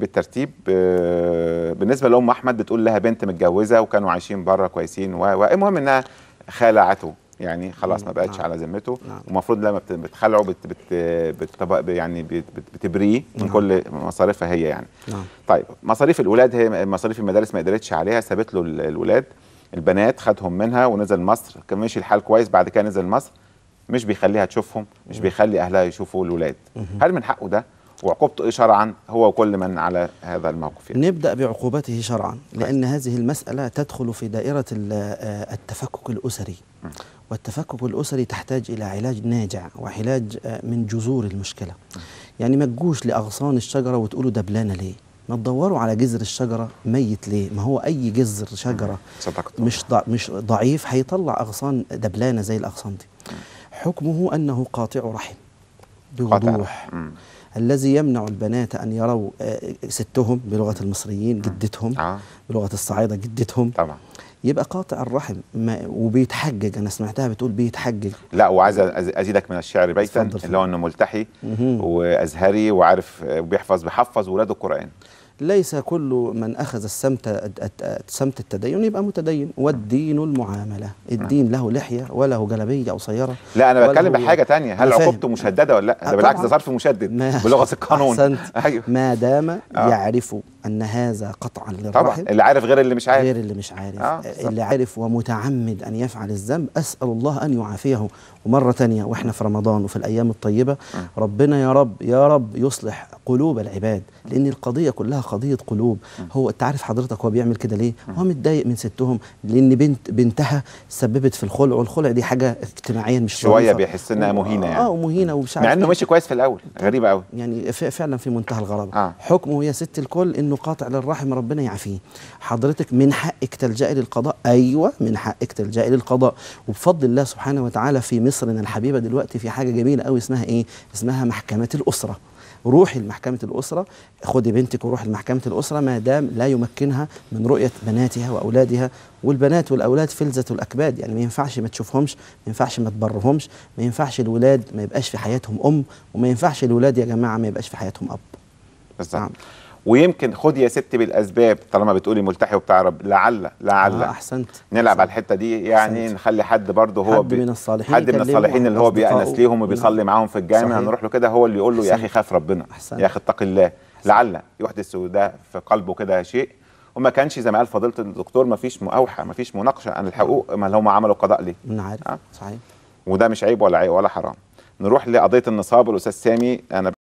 بالترتيب آه، بالنسبه لام احمد بتقول لها بنت متجوزه وكانوا عايشين بره كويسين والمهم انها خلعته يعني خلاص ما بقتش نعم. على ذمته نعم. ومفروض لما بتخلعه بت بت يعني بت يعني بتبريه من نعم. كل مصاريفها هي يعني طيب مصاريف الاولاد هي مصاريف المدارس ما قدرتش عليها سابت له الاولاد البنات خدهم منها ونزل مصر كان ماشي الحال كويس بعد كده نزل مصر مش بيخليها تشوفهم مش بيخلي اهلها يشوفوا الاولاد هل من حقه ده وعقوبته شرعا هو وكل من على هذا الموقف يعني. نبدأ بعقوبته شرعا لأن هذه المسألة تدخل في دائرة آه، التفكك الأسري والتفكك الأسري تحتاج إلى علاج ناجع وعلاج آه، من جذور المشكلة يعني ما تجوش لأغصان الشجرة وتقولوا دبلانة ليه ما تدوروا على جذر الشجرة ميت ليه؟ ما هو أي جذر شجرة مش ضع مش ضعيف هيطلع أغصان دبلانة زي الأغصان دي. حكمه أنه قاطع رحم. بوضوح الذي يمنع البنات أن يروا آه، ستهم بلغة المصريين جدتهم آه. بلغة الصعايدة جدتهم طبعا يبقى قاطع الرحم ما وبيتحجج انا سمعتها بتقول بيتحجج لا وعايز ازيدك من الشعر بيتا اللي هو انه ملتحي وازهري وعارف آه، بيحفظ بيحفظ ولاده القران ليس كل من أخذ السمت سمت التدين يبقى متدين والدين المعاملة الدين له لحية وله جلبية قصيرة لا أنا بتكلم بحاجة تانية هل عقوبته مشددة ولا لا آه، ده بالعكس ده ظرف مشدد بلغة القانون أحسنت أيوه. ما دام آه. يعرف أن هذا قطعا للرحم طبعا اللي عارف غير اللي مش عارف غير اللي مش عارف آه. اللي عارف ومتعمد أن يفعل الذنب أسأل الله أن يعافيه ومرة تانية وإحنا في رمضان وفي الأيام الطيبة آه. ربنا يا رب يا رب يصلح قلوب العباد لأن القضية كلها قضية قلوب هو أنت عارف حضرتك هو بيعمل كده ليه هو متضايق من ستهم لأن بنت بنتها سببت في الخلع والخلع دي حاجة اجتماعيا مش شوية بيحس إنها مهينة يعني اه مهينة ومش عارف مع إنه إيه. ماشي كويس في الأول غريبة قوي يعني فعلا في منتهى الغرابة آه. حكمه يا ست الكل إنه قاطع للرحم ربنا يعافيه حضرتك من حقك تلجئي للقضاء أيوه من حقك تلجئي للقضاء وبفضل الله سبحانه وتعالى في مصرنا الحبيبة دلوقتي في حاجة جميلة قوي اسمها إيه اسمها محكمة الأسرة روحي لمحكمه الاسره خدي بنتك وروحي لمحكمه الاسره ما دام لا يمكنها من رؤيه بناتها واولادها والبنات والاولاد فلذه الاكباد يعني ما ينفعش ما تشوفهمش ما ينفعش ما تبرهمش ما ينفعش الولاد ما يبقاش في حياتهم ام وما ينفعش الولاد يا جماعه ما يبقاش في حياتهم اب بالظبط نعم. ويمكن خد يا ست بالاسباب طالما بتقولي ملتحي وبتاع رب لعل لعل آه احسنت نلعب أحسنت. على الحته دي يعني أحسنت. نخلي حد برضه هو حد من الصالحين حد من الصالحين اللي هو بيأنس ليهم وبيصلي نعم. معاهم في الجامع نروح له كده هو اللي يقول له يا اخي خاف ربنا أحسنت. يا اخي اتق الله لعل يحدث ده في قلبه كده شيء وما كانش زي ما قال فضيله الدكتور ما فيش مؤوحه ما فيش مناقشه عن الحقوق ما هم عملوا قضاء ليه انا عارف أه؟ صحيح وده مش عيب ولا عيب ولا حرام نروح لقضيه النصاب الاستاذ سامي انا